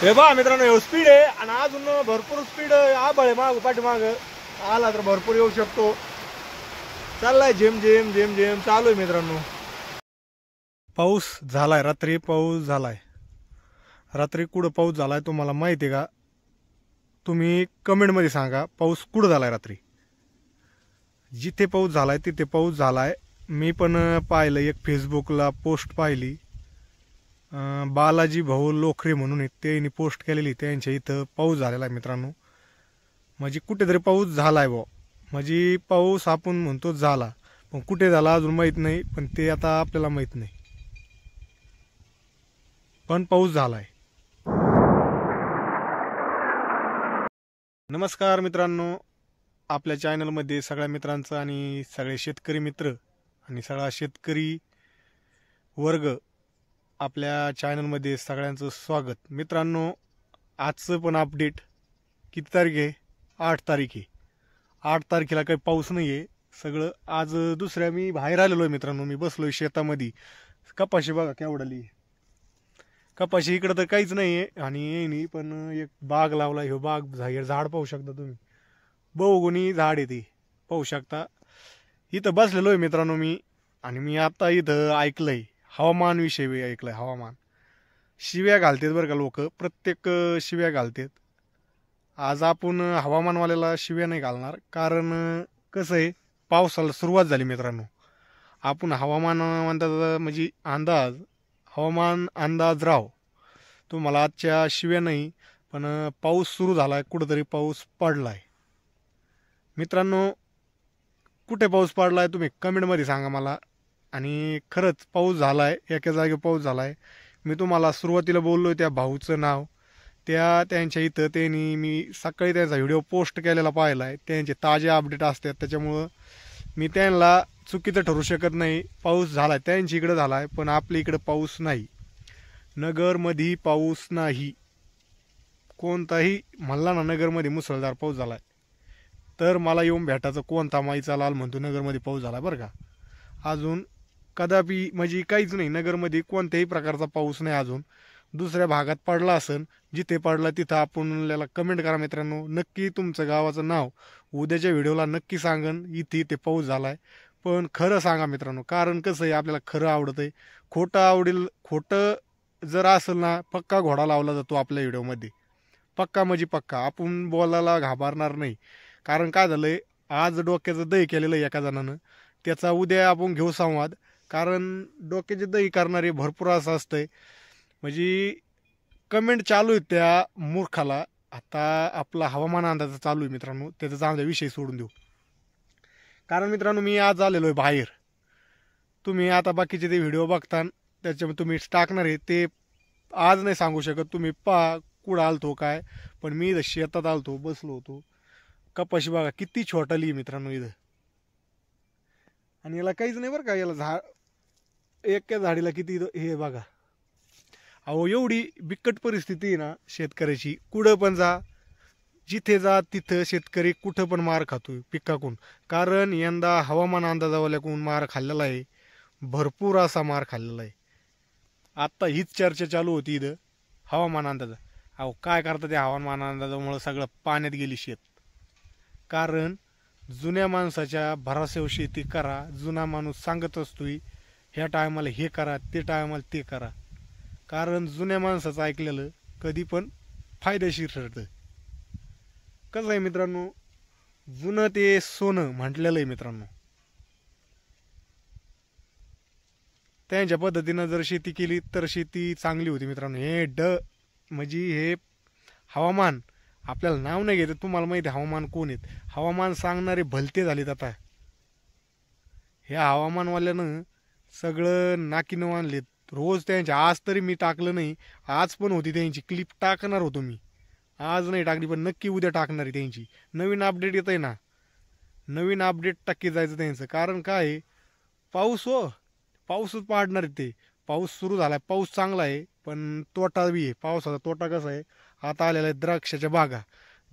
हे बा मित्रांनो एव स्पीड आहे आणि अजून भरपूर स्पीड आबळ आहे माग पाठीमाग आला तर भरपूर येऊ शकतो चाललाय झेम झेम झेम झेम चालू आहे मित्रांनो पाऊस झालाय रात्री पाऊस झालाय रात्री कुठं पाऊस झालाय तुम्हाला माहिती आहे का तुम्ही कमेंटमध्ये सांगा पाऊस कुठं झालाय रात्री जिथे पाऊस झालाय तिथे पाऊस झालाय मी पण पाहिलं एक फेसबुकला पोस्ट पाहिली बालाजी भाऊ लोखरे म्हणून त्यांनी पोस्ट केलेली त्यांच्या इथं पाऊस झालेला आहे मित्रांनो म्हणजे कुठेतरी पाऊस झाला आहे भाऊ म्हणजे पाऊस आपण म्हणतो झाला पण कुठे झाला अजून माहीत नाही पण ते आता आपल्याला माहीत नाही पण पाऊस झाला आहे नमस्कार मित्रांनो आपल्या चॅनलमध्ये सगळ्या मित्रांचं आणि सगळे शेतकरी मित्र आणि सगळा शेतकरी वर्ग आपल्या चॅनलमध्ये सगळ्यांचं स्वागत मित्रांनो आजचं पण अपडेट किती तारीख आहे आठ तारीख आहे आठ तारखेला काही पाऊस नाही आहे सगळं आज दुसऱ्या मी बाहेर आलेलो आहे मित्रांनो मी बसलो आहे शेतामध्ये कपाशी बघा उडाली कपाशी इकडं तर काहीच नाही आहे आणि येईनी पण एक बाग लावला ह्यो बाग झाड झाड पाहू शकता तुम्ही बहुगुणी झाड आहे ते पाहू शकता इथं बसलेलो आहे मित्रांनो मी आणि मी आता इथं ऐकलं आहे हवामानविषयी ऐकलं आहे हवामान शिव्या घालतात बरं का लोक प्रत्येक शिव्या घालतात आज आपण हवामानवाल्याला शिव्या नाही घालणार कारण कसं आहे पावसाला सुरुवात झाली मित्रांनो आपण हवामान म्हणतात म्हणजे अंदाज हवामान अंदाज राव तो मला आजच्या शिव्या नाही पण पाऊस सुरू झाला आहे कुठंतरी पाऊस पडला आहे मित्रांनो कुठे पाऊस पडला आहे तुम्ही कमेंटमध्ये सांगा मला आणि खरंच पाऊस झाला आहे एका जागी पाऊस झाला आहे मी तुम्हाला सुरुवातीला बोललो त्या भाऊचं नाव त्या त्यांच्या इथं त्यांनी मी सकाळी त्यांचा व्हिडिओ पोस्ट केलेला पाहिला आहे त्यांचे ताजे अपडेट असतात त्याच्यामुळं मी त्यांना चुकीचं ठरू शकत नाही पाऊस झाला आहे त्यांच्या इकडं झाला आहे पण आपल्या इकडं पाऊस नाही नगरमध्ये पाऊस नाही कोणताही म्हणला ना नगरमध्ये मुसळधार पाऊस झाला आहे तर मला येऊन भेटायचं कोणता माईचा लाल म्हणतो नगरमध्ये पाऊस झाला बरं का अजून कदापि म्हणजे काहीच नाही नगरमध्ये कोणत्याही प्रकारचा पाऊस नाही अजून दुसऱ्या भागात पडला असेल जिथे पडला तिथं आपण आपल्याला कमेंट करा मित्रांनो नक्की तुमचं गावाचं नाव उद्याच्या व्हिडिओला नक्की सांगन इथे ते पाऊस झाला आहे पण खरं सांगा मित्रांनो कारण कसं आहे आपल्याला खरं आवडतं आहे खोटं आवडेल खोटं जर असेल ना पक्का घोडा लावला जातो आपल्या व्हिडिओमध्ये पक्का म्हणजे पक्का आपण बोलायला घाबरणार नाही कारण काय झालं आहे आज डोक्याचं दही केलेलं आहे एका जणानं त्याचा उद्या आपण घेऊ संवाद कारण डोक्याचे दही करणारे भरपूर असं असतंय म्हणजे कमेंट चालू आहे त्या मूर्खाला आता आपला हवामान अंदाज चालू आहे मित्रांनो त्याचा चांगला विषय सोडून देऊ कारण मित्रांनो मी आज आलेलो आहे बाहेर तुम्ही आता बाकीचे ते व्हिडिओ बघता त्याच्यामध्ये तुम्ही टाकणार आहे ते आज नाही सांगू शकत तुम्ही पा कुठं आलतो काय पण मी इथं शेतात आलतो बसलो होतो कपाशी बघा किती छोटाली मित्रांनो इथं आणि याला काहीच नाही बरं का याला झाड एकक्या झाडीला किती हे बघा अहो एवढी बिकट परिस्थिती आहे ना शेतकऱ्याची कुठं पण जा जिथे जा तिथं शेतकरी कुठं पण मार खातोय पिकाकून कारण यंदा हवामान अंदाजावाल्याकडून मार खाल्लेला आहे भरपूर असा मार खाल्लेला आहे आत्ता हीच चर्चा चालू होती इथं हवामान अंदाज अहो काय करतात त्या हवामान अंदाजामुळं सगळं पाण्यात गेली शेत कारण जुन्या माणसाच्या भरासेव शेती करा जुना माणूस सांगत असतो ह्या टायमाला हे करा ते टायमाला ते करा कारण जुन्या माणसाचं ऐकलेलं कधी पण फायदेशीर ठरतं कसं आहे मित्रांनो जुनं ते सोनं म्हटलेलं आहे मित्रांनो त्यांच्या पद्धतीनं जर शेती केली तर शेती चांगली होती मित्रांनो हे ड म्हणजे हे हवामान आपल्याला नाव नाही घेत तुम्हाला माहिती हवामान कोण आहेत हवामान सांगणारे भलते झालेत आता ह्या हवामानवाल्यानं सगळं नाकीनं आणलेत रोज त्यांचे आज तरी मी टाकलं नाही आज पण होती त्यांची क्लिप टाकणार होतो मी आज नाही टाकली पण नक्की उद्या टाकणार आहे त्यांची नवीन अपडेट येत आहे ना नवीन अपडेट टक्के जायचं त्यांचं कारण काय पाऊस हो पाऊसच पाडणार आहे ते पाऊस सुरू झाला आहे पाऊस चांगला आहे पण तोटा बी आहे पावसाचा तोटा कसा आहे आता आलेलं आहे द्राक्षाच्या बागा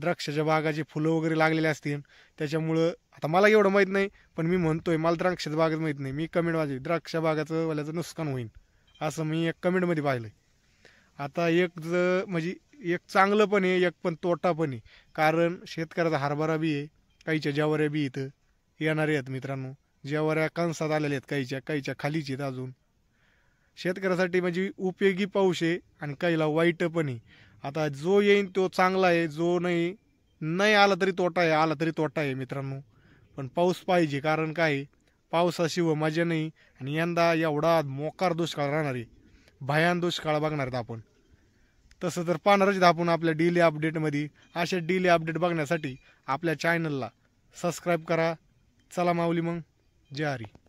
द्राक्षाच्या बागाची फुलं वगैरे लागलेले असतील त्याच्यामुळं आता मला एवढं माहीत नाही पण मी म्हणतोय मला द्राक्षाच्या बागेत माहीत नाही मी कमेंट वाजली द्राक्षा बागाचं वाल्याचं नुकसान होईल असं मी एक कमेंटमध्ये पाहिलं आता एक ज म्हणजे एक चांगलं पण आहे एक पण तोटा पण आहे कारण शेतकऱ्याचा हरभरा बी आहे काहीच्या ज्यावऱ्या बी इथं येणार आहेत मित्रांनो ज्यावऱ्या कंसात आलेल्या आहेत काहीच्या काहीच्या खालीच आहेत अजून शेतकऱ्यासाठी म्हणजे उपयोगी पाऊस आहे आणि काहीला वाईट पण आहे आता जो येईन तो चांगला आहे जो नाही नाही आला तरी तोटा आहे आला तरी तोटा आहे मित्रांनो पण पाऊस पाहिजे कारण काय पावसाशिवाय मजा नाही आणि यंदा एवढा मोकार दुष्काळ राहणार आहे भयान दुष्काळ बघणार आहेत आपण तसं तर पाहणारच आपण आपल्या डेली अपडेटमध्ये असे डेली अपडेट बघण्यासाठी आपल्या चॅनलला सबस्क्राईब करा चला माऊली मग जय हरी